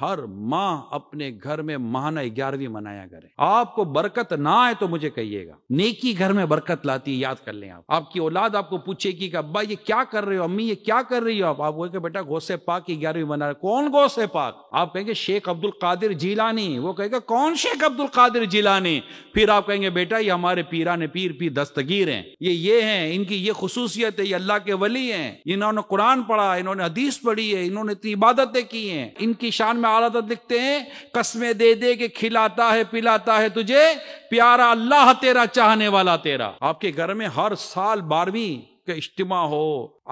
हर माह अपने घर में महाना ग्यारहवीं मनाया करें आपको बरकत ना आए तो मुझे कहिएगा नेकी घर में बरकत लाती है याद कर लें आप आपकी औलाद आपको पूछेगी कि अब्बा ये क्या कर रहे हो अम्मी ये क्या कर रही हो आप आप बोले बेटा गौसे पाक की ग्यारहवीं मना रहे कौन गौसे पाक आप कहेंगे शेख अब्दुल कादिर जिलानी वो कहेगा कौन शेख अब्दुल कादिर जिलानी फिर आप कहेंगे बेटा ये हमारे पीरा ने पीर पीर दस्तगीर हैं ये ये हैं इनकी ये खसूसियत है ये अल्लाह के वली हैं इन्होंने कुरान पढ़ा इन्होंने हदीस पढ़ी है इन्होंने इतनी इबादतें की हैं इनकी शान में आलादत लिखते हैं कस्में दे दे के खिलाता है पिलाता है तुझे प्यारा अल्लाह तेरा चाहने वाला तेरा आपके घर में हर साल बारहवीं का इज्तम हो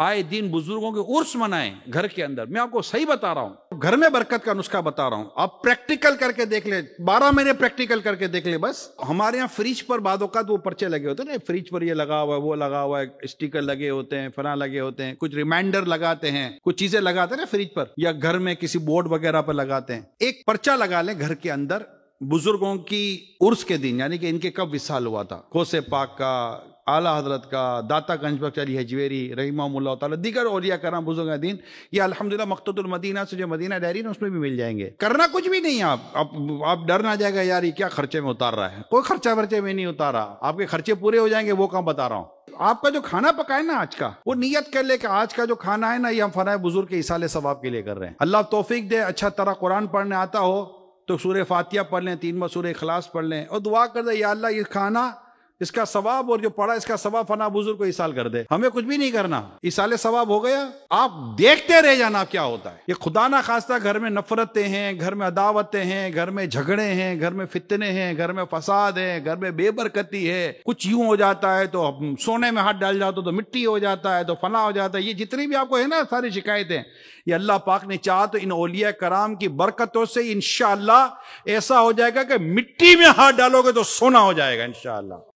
आए दिन बुजुर्गों के उर्स मनाएं घर के अंदर मैं आपको सही बता रहा हूं घर में बरकत का नुस्खा बता रहा हूं आप प्रैक्टिकल करके देख ले बारह महीने प्रैक्टिकल करके देख ले बस हमारे यहाँ फ्रिज पर बाद वो पर्चे लगे होते हैं ना फ्रिज पर ये लगा हुआ है वो लगा हुआ है स्टिकर लगे होते हैं फना लगे होते हैं कुछ रिमाइंडर लगाते हैं कुछ चीजें लगाते हैं ना फ्रिज पर या घर में किसी बोर्ड वगैरह पर लगाते हैं एक पर्चा लगा ले घर के अंदर बुजुर्गों की उर्स के दिन यानी कि इनके कब विशाल हुआ था कोसे पाक का आला हजरत का दाता गंज बख्तरी हजवेरी रही दीगर ओलिया कराम बुजुर्ग ये अलहमदिल्ला मखतुलमदीना से जो मदीना डायरी ना उसमें भी मिल जाएंगे करना कुछ भी नहीं आप आप, आप डर ना जाएगा यार ये क्या खर्चे में उतार रहा है कोई खर्चा वर्चे में नहीं उतारा आपके खर्चे पूरे हो जाएंगे वो कहाँ बता रहा हूँ आपका जो खाना पकाए ना आज का वो नियत कर ले कि आज का जो खाना है ना ये हम फना बुजुर्ग के इसाले सवाब के लिए कर रहे हैं अल्लाह तोफीक दे अच्छा तरह कुरान पढ़ने आता हो तो सूर्य फातिया पढ़ लें तीन बार सूर्य खलास पढ़ लें और दुआ कर दे या अल्लाह ये खाना इसका सवाब और जो पढ़ा इसका सवाब फना बुजुर्ग को इसाल कर दे हमें कुछ भी नहीं करना इसाले सवाब हो गया आप देखते रह जाना क्या होता है ये खुदा ना खास्ता घर में नफरतें हैं घर में अदावतें हैं घर में झगड़े हैं घर में फितने हैं घर में फसाद है घर में बेबरकती है कुछ यूं हो जाता है तो सोने में हाथ डाल जाते तो मिट्टी हो जाता है तो फना हो जाता है ये जितनी भी आपको है ना सारी शिकायतें ये अल्लाह पाक ने चाह तो इन ओलिया कराम की बरकतों से इनशाला ऐसा हो जाएगा कि मिट्टी में हाथ डालोगे तो सोना हो जाएगा इन